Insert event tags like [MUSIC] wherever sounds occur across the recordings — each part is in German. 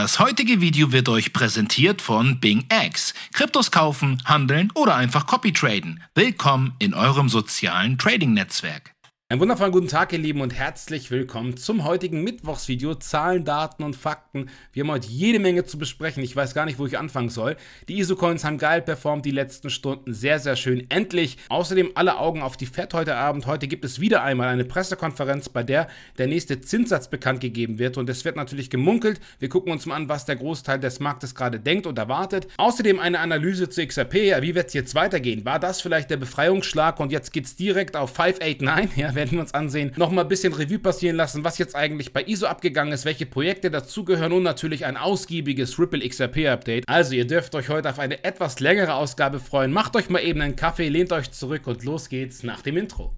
Das heutige Video wird euch präsentiert von Bing X. Kryptos kaufen, handeln oder einfach Copy traden. Willkommen in eurem sozialen Trading-Netzwerk. Einen wundervollen guten Tag, ihr Lieben, und herzlich willkommen zum heutigen Mittwochsvideo. Zahlen, Daten und Fakten. Wir haben heute jede Menge zu besprechen. Ich weiß gar nicht, wo ich anfangen soll. Die ISO-Coins haben geil performt die letzten Stunden. Sehr, sehr schön. Endlich. Außerdem alle Augen auf die FED heute Abend. Heute gibt es wieder einmal eine Pressekonferenz, bei der der nächste Zinssatz bekannt gegeben wird. Und es wird natürlich gemunkelt. Wir gucken uns mal an, was der Großteil des Marktes gerade denkt und erwartet. Außerdem eine Analyse zu XRP. Ja, wie wird es jetzt weitergehen? War das vielleicht der Befreiungsschlag und jetzt geht es direkt auf 589? Ja, werden uns ansehen, nochmal ein bisschen Revue passieren lassen, was jetzt eigentlich bei ISO abgegangen ist, welche Projekte dazugehören und natürlich ein ausgiebiges Ripple XRP Update. Also ihr dürft euch heute auf eine etwas längere Ausgabe freuen. Macht euch mal eben einen Kaffee, lehnt euch zurück und los geht's nach dem Intro.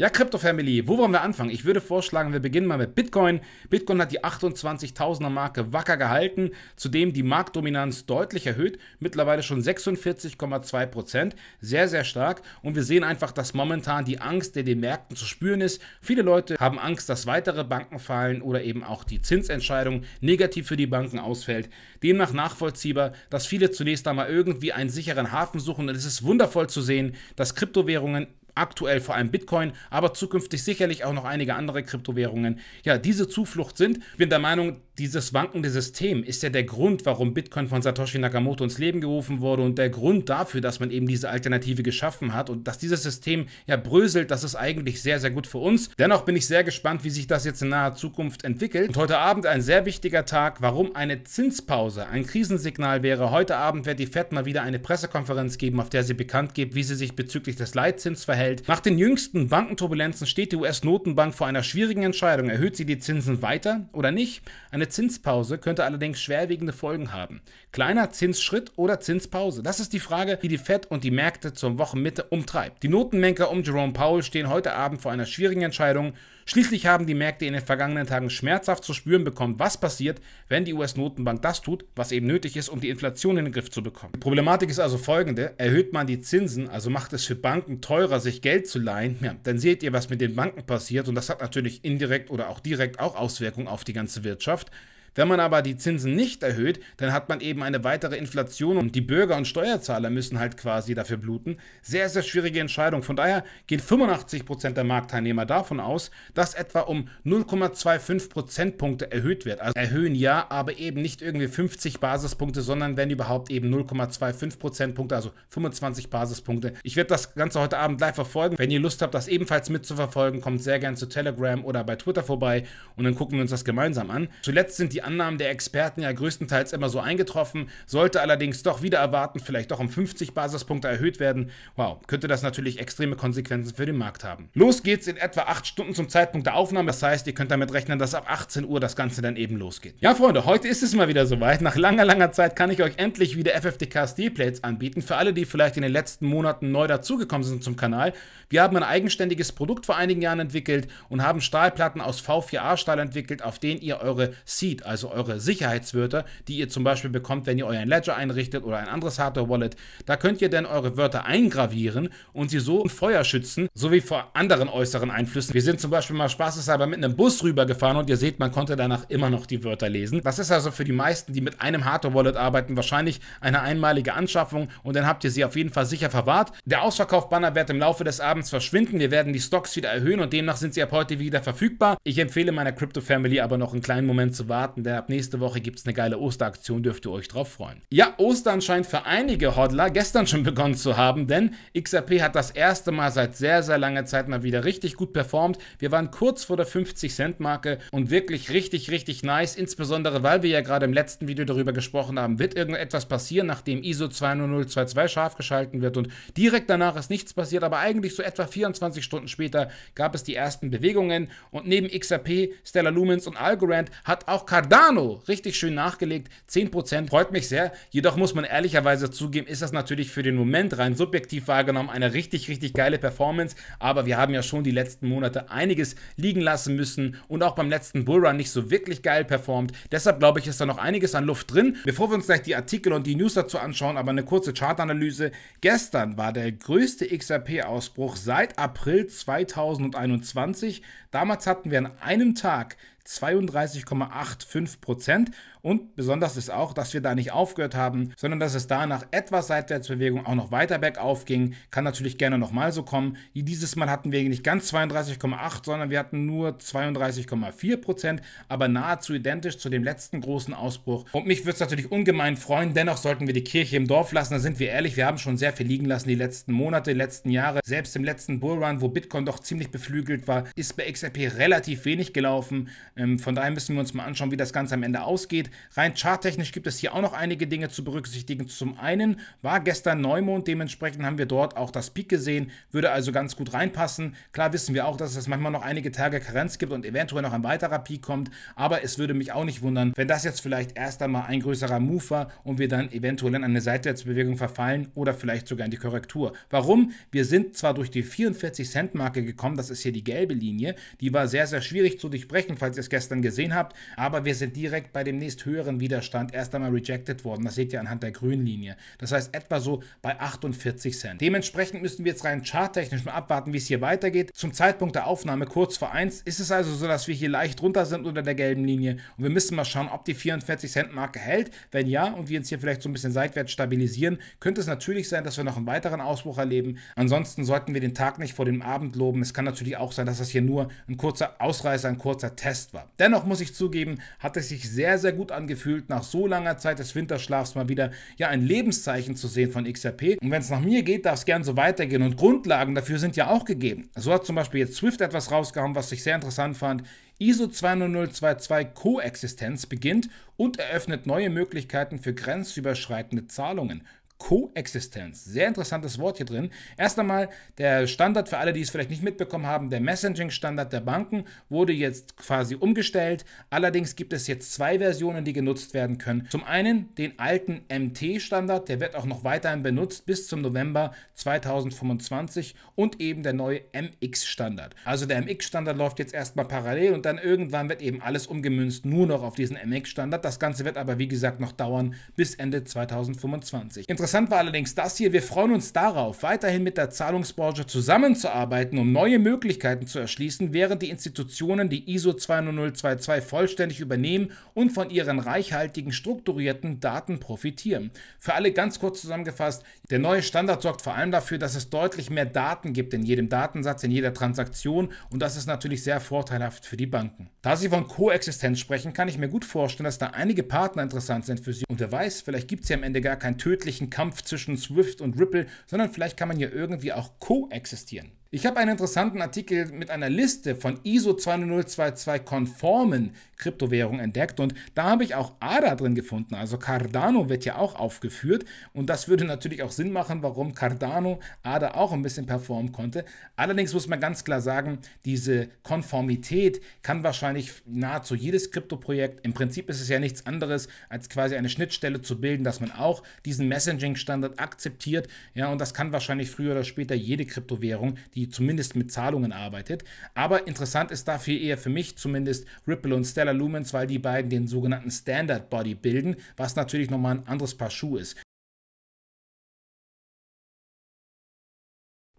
Ja, Crypto Family, wo wollen wir anfangen? Ich würde vorschlagen, wir beginnen mal mit Bitcoin. Bitcoin hat die 28.000er Marke wacker gehalten, zudem die Marktdominanz deutlich erhöht, mittlerweile schon 46,2 Prozent, sehr, sehr stark. Und wir sehen einfach, dass momentan die Angst der den Märkten zu spüren ist. Viele Leute haben Angst, dass weitere Banken fallen oder eben auch die Zinsentscheidung negativ für die Banken ausfällt. Demnach nachvollziehbar, dass viele zunächst einmal irgendwie einen sicheren Hafen suchen. Und es ist wundervoll zu sehen, dass Kryptowährungen aktuell vor allem Bitcoin, aber zukünftig sicherlich auch noch einige andere Kryptowährungen, ja, diese Zuflucht sind. Ich bin der Meinung, dieses wankende System ist ja der Grund, warum Bitcoin von Satoshi Nakamoto ins Leben gerufen wurde und der Grund dafür, dass man eben diese Alternative geschaffen hat und dass dieses System ja bröselt, das ist eigentlich sehr, sehr gut für uns. Dennoch bin ich sehr gespannt, wie sich das jetzt in naher Zukunft entwickelt. Und heute Abend ein sehr wichtiger Tag, warum eine Zinspause ein Krisensignal wäre. Heute Abend wird die Fed mal wieder eine Pressekonferenz geben, auf der sie bekannt gibt, wie sie sich bezüglich des Leitzins verhält. Nach den jüngsten Bankenturbulenzen steht die US-Notenbank vor einer schwierigen Entscheidung. Erhöht sie die Zinsen weiter oder nicht? Eine Zinspause könnte allerdings schwerwiegende Folgen haben. Kleiner Zinsschritt oder Zinspause? Das ist die Frage, die die Fed und die Märkte zur Wochenmitte umtreibt. Die Notenmenker um Jerome Powell stehen heute Abend vor einer schwierigen Entscheidung. Schließlich haben die Märkte in den vergangenen Tagen schmerzhaft zu spüren bekommen, was passiert, wenn die US-Notenbank das tut, was eben nötig ist, um die Inflation in den Griff zu bekommen. Die Problematik ist also folgende, erhöht man die Zinsen, also macht es für Banken teurer, sich Geld zu leihen, ja, dann seht ihr, was mit den Banken passiert und das hat natürlich indirekt oder auch direkt auch Auswirkungen auf die ganze Wirtschaft. Wenn man aber die Zinsen nicht erhöht, dann hat man eben eine weitere Inflation und die Bürger und Steuerzahler müssen halt quasi dafür bluten. Sehr, sehr schwierige Entscheidung. Von daher gehen 85% der Marktteilnehmer davon aus, dass etwa um 0,25 Prozentpunkte erhöht wird. Also erhöhen ja, aber eben nicht irgendwie 50 Basispunkte, sondern wenn überhaupt eben 0,25 Prozentpunkte, also 25 Basispunkte. Ich werde das Ganze heute Abend live verfolgen. Wenn ihr Lust habt, das ebenfalls mitzuverfolgen, kommt sehr gern zu Telegram oder bei Twitter vorbei und dann gucken wir uns das gemeinsam an. Zuletzt sind die die Annahmen der Experten ja größtenteils immer so eingetroffen, sollte allerdings doch wieder erwarten, vielleicht doch um 50 Basispunkte erhöht werden. Wow, könnte das natürlich extreme Konsequenzen für den Markt haben. Los geht's in etwa 8 Stunden zum Zeitpunkt der Aufnahme. Das heißt, ihr könnt damit rechnen, dass ab 18 Uhr das Ganze dann eben losgeht. Ja, Freunde, heute ist es mal wieder soweit. Nach langer, langer Zeit kann ich euch endlich wieder FFTK Steelplates anbieten. Für alle, die vielleicht in den letzten Monaten neu dazugekommen sind zum Kanal. Wir haben ein eigenständiges Produkt vor einigen Jahren entwickelt und haben Stahlplatten aus V4A-Stahl entwickelt, auf denen ihr eure Seed, also eure Sicherheitswörter, die ihr zum Beispiel bekommt, wenn ihr euren Ledger einrichtet oder ein anderes Hardware-Wallet. Da könnt ihr dann eure Wörter eingravieren und sie so im Feuer schützen, sowie vor anderen äußeren Einflüssen. Wir sind zum Beispiel mal spaßeshalber mit einem Bus rübergefahren und ihr seht, man konnte danach immer noch die Wörter lesen. Das ist also für die meisten, die mit einem Hardware-Wallet arbeiten, wahrscheinlich eine einmalige Anschaffung und dann habt ihr sie auf jeden Fall sicher verwahrt. Der Ausverkauf-Banner wird im Laufe des Abends verschwinden. Wir werden die Stocks wieder erhöhen und demnach sind sie ab heute wieder verfügbar. Ich empfehle meiner Crypto Family aber noch einen kleinen Moment zu warten warten, denn ab nächste Woche gibt es eine geile Osteraktion, dürft ihr euch drauf freuen. Ja, Ostern scheint für einige Hodler gestern schon begonnen zu haben, denn XRP hat das erste Mal seit sehr, sehr langer Zeit mal wieder richtig gut performt. Wir waren kurz vor der 50-Cent-Marke und wirklich richtig, richtig nice, insbesondere weil wir ja gerade im letzten Video darüber gesprochen haben, wird irgendetwas passieren, nachdem ISO 20022 scharf geschalten wird und direkt danach ist nichts passiert, aber eigentlich so etwa 24 Stunden später gab es die ersten Bewegungen und neben XRP, Stellar Lumens und Algorand hat auch Cardano Cardano, richtig schön nachgelegt, 10%, freut mich sehr. Jedoch muss man ehrlicherweise zugeben, ist das natürlich für den Moment rein subjektiv wahrgenommen eine richtig, richtig geile Performance. Aber wir haben ja schon die letzten Monate einiges liegen lassen müssen und auch beim letzten Bullrun nicht so wirklich geil performt. Deshalb glaube ich, ist da noch einiges an Luft drin. Bevor wir uns gleich die Artikel und die News dazu anschauen, aber eine kurze Chartanalyse. Gestern war der größte XRP-Ausbruch seit April 2021. Damals hatten wir an einem Tag 32,85 Prozent und besonders ist auch, dass wir da nicht aufgehört haben, sondern dass es da nach etwas Seitwärtsbewegung auch noch weiter bergauf ging. Kann natürlich gerne nochmal so kommen. Dieses Mal hatten wir nicht ganz 32,8, sondern wir hatten nur 32,4 aber nahezu identisch zu dem letzten großen Ausbruch. Und mich würde es natürlich ungemein freuen. Dennoch sollten wir die Kirche im Dorf lassen. Da sind wir ehrlich, wir haben schon sehr viel liegen lassen die letzten Monate, die letzten Jahre. Selbst im letzten Bullrun, wo Bitcoin doch ziemlich beflügelt war, ist bei XRP relativ wenig gelaufen. Ähm, von daher müssen wir uns mal anschauen, wie das Ganze am Ende ausgeht. Rein charttechnisch gibt es hier auch noch einige Dinge zu berücksichtigen. Zum einen war gestern Neumond, dementsprechend haben wir dort auch das Peak gesehen, würde also ganz gut reinpassen. Klar wissen wir auch, dass es manchmal noch einige Tage Karenz gibt und eventuell noch ein weiterer Peak kommt, aber es würde mich auch nicht wundern, wenn das jetzt vielleicht erst einmal ein größerer Move war und wir dann eventuell in eine Seitwärtsbewegung verfallen oder vielleicht sogar in die Korrektur. Warum? Wir sind zwar durch die 44 Cent Marke gekommen, das ist hier die gelbe Linie, die war sehr, sehr schwierig zu durchbrechen, falls ihr es gestern gesehen habt, aber wir sind direkt bei dem nächsten nicht höheren Widerstand erst einmal rejected worden. Das seht ihr anhand der grünen Linie. Das heißt etwa so bei 48 Cent. Dementsprechend müssen wir jetzt rein charttechnisch mal abwarten, wie es hier weitergeht. Zum Zeitpunkt der Aufnahme kurz vor 1 ist es also so, dass wir hier leicht runter sind unter der gelben Linie und wir müssen mal schauen, ob die 44 Cent Marke hält. Wenn ja und wir uns hier vielleicht so ein bisschen seitwärts stabilisieren, könnte es natürlich sein, dass wir noch einen weiteren Ausbruch erleben. Ansonsten sollten wir den Tag nicht vor dem Abend loben. Es kann natürlich auch sein, dass das hier nur ein kurzer Ausreißer, ein kurzer Test war. Dennoch muss ich zugeben, hat es sich sehr, sehr gut angefühlt, nach so langer Zeit des Winterschlafs mal wieder ja ein Lebenszeichen zu sehen von XRP. Und wenn es nach mir geht, darf es gern so weitergehen. Und Grundlagen dafür sind ja auch gegeben. So hat zum Beispiel jetzt Swift etwas rausgehauen, was ich sehr interessant fand. ISO 20022 Koexistenz beginnt und eröffnet neue Möglichkeiten für grenzüberschreitende Zahlungen. Koexistenz. Sehr interessantes Wort hier drin. Erst einmal der Standard, für alle, die es vielleicht nicht mitbekommen haben, der Messaging-Standard der Banken wurde jetzt quasi umgestellt. Allerdings gibt es jetzt zwei Versionen, die genutzt werden können. Zum einen den alten MT-Standard, der wird auch noch weiterhin benutzt bis zum November 2025 und eben der neue MX-Standard. Also der MX-Standard läuft jetzt erstmal parallel und dann irgendwann wird eben alles umgemünzt nur noch auf diesen MX-Standard. Das Ganze wird aber wie gesagt noch dauern bis Ende 2025. Interessant Interessant war allerdings das hier, wir freuen uns darauf, weiterhin mit der Zahlungsbranche zusammenzuarbeiten, um neue Möglichkeiten zu erschließen, während die Institutionen die ISO 20022 vollständig übernehmen und von ihren reichhaltigen, strukturierten Daten profitieren. Für alle ganz kurz zusammengefasst, der neue Standard sorgt vor allem dafür, dass es deutlich mehr Daten gibt in jedem Datensatz, in jeder Transaktion und das ist natürlich sehr vorteilhaft für die Banken. Da Sie von Koexistenz sprechen, kann ich mir gut vorstellen, dass da einige Partner interessant sind für Sie und wer weiß, vielleicht gibt es ja am Ende gar keinen tödlichen Kampf zwischen Swift und Ripple, sondern vielleicht kann man ja irgendwie auch koexistieren. Ich habe einen interessanten Artikel mit einer Liste von ISO 20022 konformen Kryptowährungen entdeckt und da habe ich auch ADA drin gefunden. Also Cardano wird ja auch aufgeführt und das würde natürlich auch Sinn machen, warum Cardano ADA auch ein bisschen performen konnte. Allerdings muss man ganz klar sagen, diese Konformität kann wahrscheinlich nahezu jedes Kryptoprojekt. Im Prinzip ist es ja nichts anderes als quasi eine Schnittstelle zu bilden, dass man auch diesen Messaging-Standard akzeptiert. Ja, und das kann wahrscheinlich früher oder später jede Kryptowährung, die die zumindest mit Zahlungen arbeitet. Aber interessant ist dafür eher für mich zumindest Ripple und Stellar Lumens, weil die beiden den sogenannten Standard Body bilden, was natürlich nochmal ein anderes Paar Schuh ist.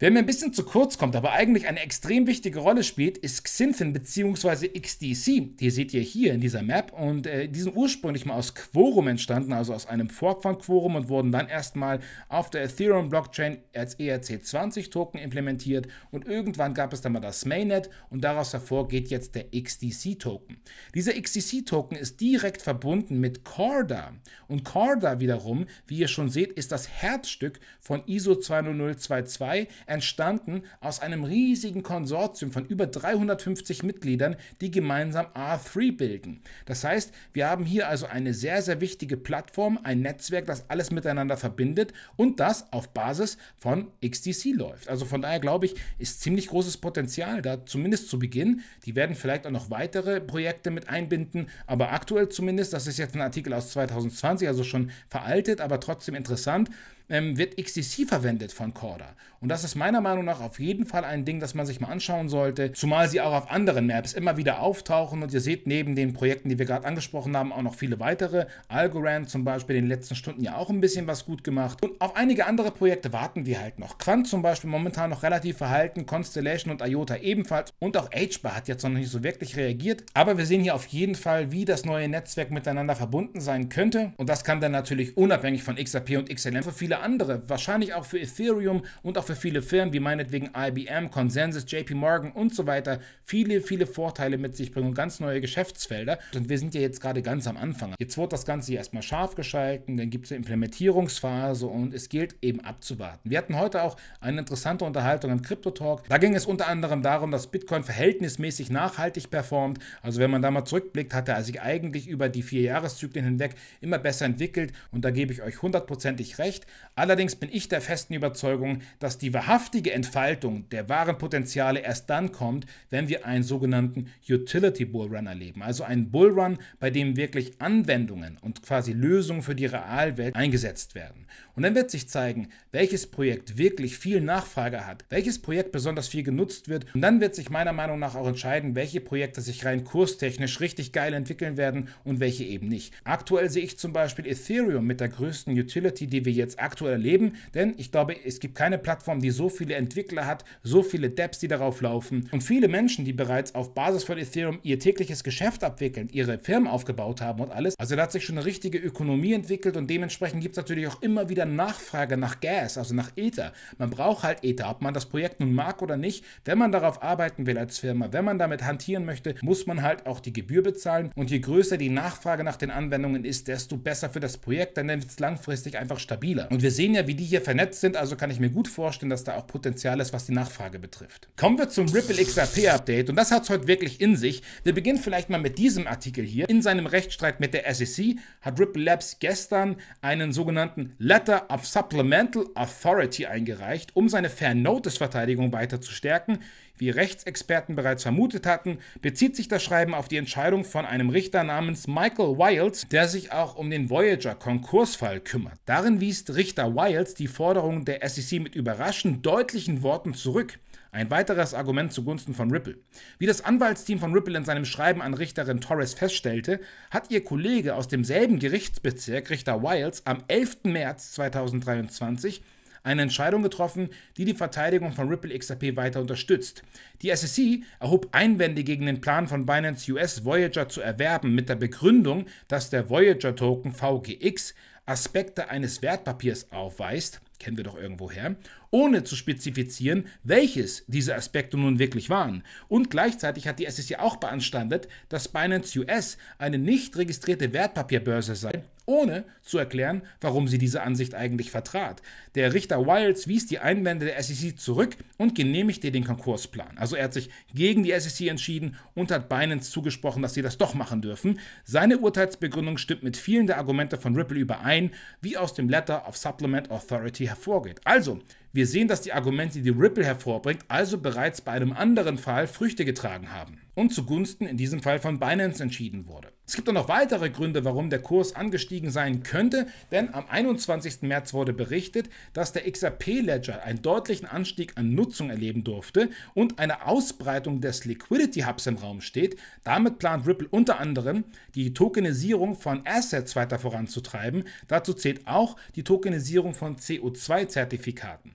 Wer mir ein bisschen zu kurz kommt, aber eigentlich eine extrem wichtige Rolle spielt, ist Xinthin bzw. XDC. Die seht ihr hier in dieser Map und äh, die sind ursprünglich mal aus Quorum entstanden, also aus einem Fork von Quorum und wurden dann erstmal auf der Ethereum Blockchain als ERC20 Token implementiert und irgendwann gab es dann mal das Mainnet und daraus hervor geht jetzt der XDC Token. Dieser XDC Token ist direkt verbunden mit Corda und Corda wiederum, wie ihr schon seht, ist das Herzstück von ISO 20022 entstanden aus einem riesigen Konsortium von über 350 Mitgliedern, die gemeinsam R3 bilden. Das heißt, wir haben hier also eine sehr, sehr wichtige Plattform, ein Netzwerk, das alles miteinander verbindet und das auf Basis von XDC läuft. Also von daher glaube ich, ist ziemlich großes Potenzial da, zumindest zu Beginn. Die werden vielleicht auch noch weitere Projekte mit einbinden, aber aktuell zumindest, das ist jetzt ein Artikel aus 2020, also schon veraltet, aber trotzdem interessant ähm, wird XTC verwendet von Corda. Und das ist meiner Meinung nach auf jeden Fall ein Ding, das man sich mal anschauen sollte, zumal sie auch auf anderen Maps immer wieder auftauchen und ihr seht neben den Projekten, die wir gerade angesprochen haben, auch noch viele weitere. Algorand zum Beispiel in den letzten Stunden ja auch ein bisschen was gut gemacht. Und auf einige andere Projekte warten wir halt noch. Quant zum Beispiel momentan noch relativ verhalten, Constellation und IOTA ebenfalls und auch HBAR hat jetzt noch nicht so wirklich reagiert. Aber wir sehen hier auf jeden Fall, wie das neue Netzwerk miteinander verbunden sein könnte und das kann dann natürlich unabhängig von XRP und XLM für viele andere, wahrscheinlich auch für Ethereum und auch für viele Firmen wie meinetwegen IBM, Consensus, JP Morgan und so weiter, viele, viele Vorteile mit sich bringen und ganz neue Geschäftsfelder. Und wir sind ja jetzt gerade ganz am Anfang. Jetzt wird das Ganze hier erstmal scharf geschalten, dann gibt es eine Implementierungsphase und es gilt eben abzuwarten. Wir hatten heute auch eine interessante Unterhaltung am Crypto Talk. Da ging es unter anderem darum, dass Bitcoin verhältnismäßig nachhaltig performt. Also wenn man da mal zurückblickt, hat er sich eigentlich über die vier Jahreszyklen hinweg immer besser entwickelt und da gebe ich euch hundertprozentig recht. Allerdings bin ich der festen Überzeugung, dass die wahrhaftige Entfaltung der wahren Potenziale erst dann kommt, wenn wir einen sogenannten Utility Bullrun erleben, also einen Bullrun, bei dem wirklich Anwendungen und quasi Lösungen für die Realwelt eingesetzt werden. Und dann wird sich zeigen, welches Projekt wirklich viel Nachfrage hat, welches Projekt besonders viel genutzt wird und dann wird sich meiner Meinung nach auch entscheiden, welche Projekte sich rein kurstechnisch richtig geil entwickeln werden und welche eben nicht. Aktuell sehe ich zum Beispiel Ethereum mit der größten Utility, die wir jetzt aktuell aktuell leben, denn ich glaube, es gibt keine Plattform, die so viele Entwickler hat, so viele Dapps, die darauf laufen und viele Menschen, die bereits auf Basis von Ethereum ihr tägliches Geschäft abwickeln, ihre Firmen aufgebaut haben und alles. Also da hat sich schon eine richtige Ökonomie entwickelt und dementsprechend gibt es natürlich auch immer wieder Nachfrage nach Gas, also nach Ether. Man braucht halt Ether, ob man das Projekt nun mag oder nicht. Wenn man darauf arbeiten will als Firma, wenn man damit hantieren möchte, muss man halt auch die Gebühr bezahlen und je größer die Nachfrage nach den Anwendungen ist, desto besser für das Projekt, denn dann wird es langfristig einfach stabiler. Und wir wir sehen ja, wie die hier vernetzt sind, also kann ich mir gut vorstellen, dass da auch Potenzial ist, was die Nachfrage betrifft. Kommen wir zum Ripple XRP Update und das hat es heute wirklich in sich. Wir beginnen vielleicht mal mit diesem Artikel hier. In seinem Rechtsstreit mit der SEC hat Ripple Labs gestern einen sogenannten Letter of Supplemental Authority eingereicht, um seine Fair Notice Verteidigung weiter zu stärken. Wie Rechtsexperten bereits vermutet hatten, bezieht sich das Schreiben auf die Entscheidung von einem Richter namens Michael Wiles, der sich auch um den Voyager-Konkursfall kümmert. Darin wies Richter Wiles die Forderung der SEC mit überraschend deutlichen Worten zurück. Ein weiteres Argument zugunsten von Ripple. Wie das Anwaltsteam von Ripple in seinem Schreiben an Richterin Torres feststellte, hat ihr Kollege aus demselben Gerichtsbezirk, Richter Wiles, am 11. März 2023 eine Entscheidung getroffen, die die Verteidigung von Ripple XRP weiter unterstützt. Die SEC erhob Einwände gegen den Plan von Binance US Voyager zu erwerben mit der Begründung, dass der Voyager-Token VGX Aspekte eines Wertpapiers aufweist, kennen wir doch irgendwoher, ohne zu spezifizieren, welches diese Aspekte nun wirklich waren. Und gleichzeitig hat die SEC auch beanstandet, dass Binance US eine nicht registrierte Wertpapierbörse sei, ohne zu erklären, warum sie diese Ansicht eigentlich vertrat. Der Richter Wiles wies die Einwände der SEC zurück und genehmigte den Konkursplan. Also er hat sich gegen die SEC entschieden und hat Binance zugesprochen, dass sie das doch machen dürfen. Seine Urteilsbegründung stimmt mit vielen der Argumente von Ripple überein, wie aus dem Letter of Supplement Authority hervorgeht. Also, wir sehen, dass die Argumente, die Ripple hervorbringt, also bereits bei einem anderen Fall Früchte getragen haben und zugunsten in diesem Fall von Binance entschieden wurde. Es gibt auch noch weitere Gründe, warum der Kurs angestiegen sein könnte, denn am 21. März wurde berichtet, dass der XRP Ledger einen deutlichen Anstieg an Nutzung erleben durfte und eine Ausbreitung des Liquidity Hubs im Raum steht. Damit plant Ripple unter anderem, die Tokenisierung von Assets weiter voranzutreiben. Dazu zählt auch die Tokenisierung von CO2-Zertifikaten.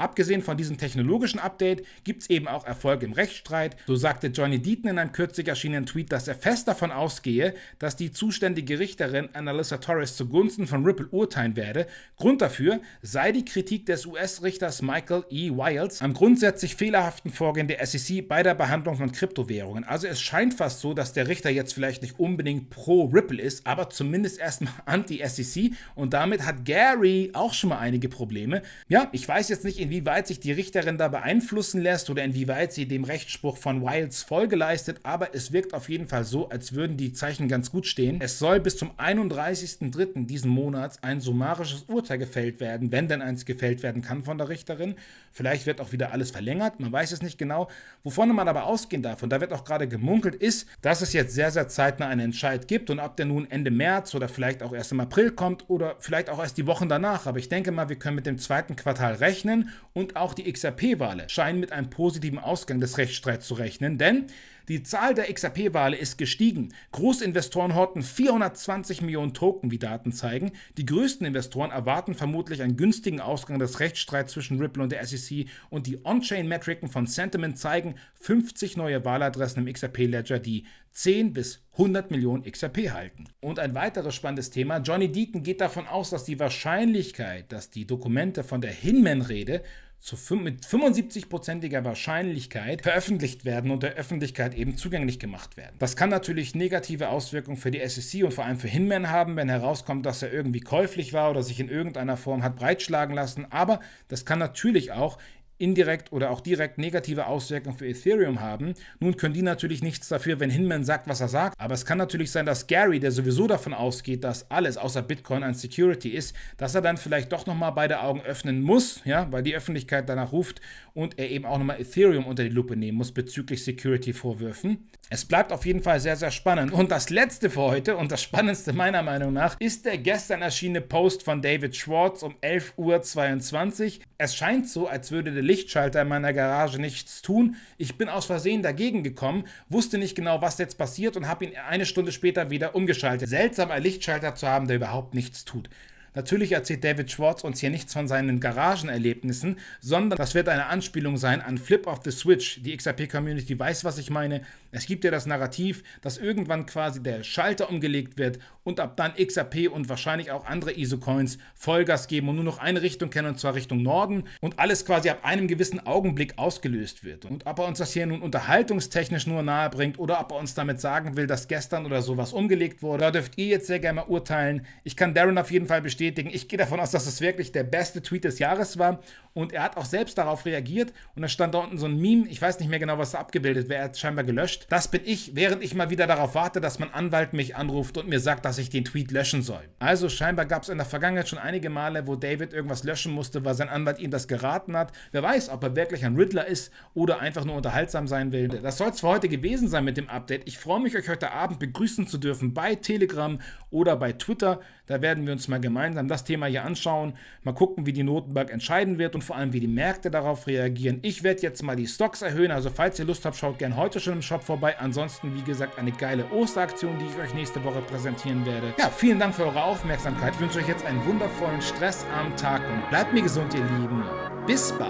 Abgesehen von diesem technologischen Update gibt es eben auch Erfolg im Rechtsstreit. So sagte Johnny Deaton in einem kürzlich erschienenen Tweet, dass er fest davon ausgehe, dass die zuständige Richterin Annalisa Torres zugunsten von Ripple urteilen werde. Grund dafür sei die Kritik des US-Richters Michael E. Wiles am grundsätzlich fehlerhaften Vorgehen der SEC bei der Behandlung von Kryptowährungen. Also es scheint fast so, dass der Richter jetzt vielleicht nicht unbedingt pro Ripple ist, aber zumindest erstmal [LAUGHS] anti-SEC und damit hat Gary auch schon mal einige Probleme. Ja, ich weiß jetzt nicht, in inwieweit sich die Richterin da beeinflussen lässt oder inwieweit sie dem Rechtsspruch von Wilds Folge leistet, aber es wirkt auf jeden Fall so, als würden die Zeichen ganz gut stehen. Es soll bis zum 31.03. diesen Monats ein summarisches Urteil gefällt werden, wenn denn eins gefällt werden kann von der Richterin. Vielleicht wird auch wieder alles verlängert, man weiß es nicht genau. Wovon man aber ausgehen darf, und da wird auch gerade gemunkelt, ist, dass es jetzt sehr, sehr zeitnah einen Entscheid gibt und ob der nun Ende März oder vielleicht auch erst im April kommt oder vielleicht auch erst die Wochen danach. Aber ich denke mal, wir können mit dem zweiten Quartal rechnen und auch die XRP-Wale scheinen mit einem positiven Ausgang des Rechtsstreits zu rechnen, denn die Zahl der XRP-Wale ist gestiegen. Großinvestoren horten 420 Millionen Token, wie Daten zeigen. Die größten Investoren erwarten vermutlich einen günstigen Ausgang des Rechtsstreits zwischen Ripple und der SEC und die On-Chain-Metriken von Sentiment zeigen 50 neue Wahladressen im XRP-Ledger, die 10 bis 100 Millionen XRP halten. Und ein weiteres spannendes Thema, Johnny Deaton geht davon aus, dass die Wahrscheinlichkeit, dass die Dokumente von der Hinman-Rede zu, mit 75-prozentiger Wahrscheinlichkeit veröffentlicht werden und der Öffentlichkeit eben zugänglich gemacht werden. Das kann natürlich negative Auswirkungen für die SEC und vor allem für Hinman haben, wenn herauskommt, dass er irgendwie käuflich war oder sich in irgendeiner Form hat breitschlagen lassen. Aber das kann natürlich auch indirekt oder auch direkt negative Auswirkungen für Ethereum haben. Nun können die natürlich nichts dafür, wenn Hinman sagt, was er sagt. Aber es kann natürlich sein, dass Gary, der sowieso davon ausgeht, dass alles außer Bitcoin ein Security ist, dass er dann vielleicht doch nochmal beide Augen öffnen muss, ja, weil die Öffentlichkeit danach ruft und er eben auch nochmal Ethereum unter die Lupe nehmen muss bezüglich Security-Vorwürfen. Es bleibt auf jeden Fall sehr, sehr spannend. Und das letzte für heute und das spannendste meiner Meinung nach ist der gestern erschienene Post von David Schwartz um 11.22 Uhr. Es scheint so, als würde der Lichtschalter in meiner Garage nichts tun. Ich bin aus Versehen dagegen gekommen, wusste nicht genau, was jetzt passiert und habe ihn eine Stunde später wieder umgeschaltet. Seltsam, einen Lichtschalter zu haben, der überhaupt nichts tut. Natürlich erzählt David Schwartz uns hier nichts von seinen Garagenerlebnissen, sondern das wird eine Anspielung sein an Flip of the Switch. Die XRP-Community weiß, was ich meine. Es gibt ja das Narrativ, dass irgendwann quasi der Schalter umgelegt wird und ab dann XRP und wahrscheinlich auch andere ISO-Coins Vollgas geben und nur noch eine Richtung kennen, und zwar Richtung Norden und alles quasi ab einem gewissen Augenblick ausgelöst wird. Und ob er uns das hier nun unterhaltungstechnisch nur nahe bringt oder ob er uns damit sagen will, dass gestern oder sowas umgelegt wurde, da dürft ihr jetzt sehr gerne mal urteilen. Ich kann Darren auf jeden Fall bestätigen, bestätigen. Ich gehe davon aus, dass es wirklich der beste Tweet des Jahres war und er hat auch selbst darauf reagiert und da stand da unten so ein Meme, ich weiß nicht mehr genau, was da abgebildet wäre, er hat scheinbar gelöscht. Das bin ich, während ich mal wieder darauf warte, dass mein Anwalt mich anruft und mir sagt, dass ich den Tweet löschen soll. Also scheinbar gab es in der Vergangenheit schon einige Male, wo David irgendwas löschen musste, weil sein Anwalt ihm das geraten hat. Wer weiß, ob er wirklich ein Riddler ist oder einfach nur unterhaltsam sein will. Das soll es für heute gewesen sein mit dem Update. Ich freue mich, euch heute Abend begrüßen zu dürfen bei Telegram oder bei Twitter. Da werden wir uns mal gemeinsam das Thema hier anschauen, mal gucken, wie die Notenbank entscheiden wird und vor allem, wie die Märkte darauf reagieren. Ich werde jetzt mal die Stocks erhöhen, also falls ihr Lust habt, schaut gerne heute schon im Shop vorbei. Ansonsten, wie gesagt, eine geile Osteraktion, die ich euch nächste Woche präsentieren werde. Ja, vielen Dank für eure Aufmerksamkeit. Ich wünsche euch jetzt einen wundervollen, stressarmen Tag und bleibt mir gesund, ihr Lieben. Bis bald.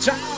Ciao.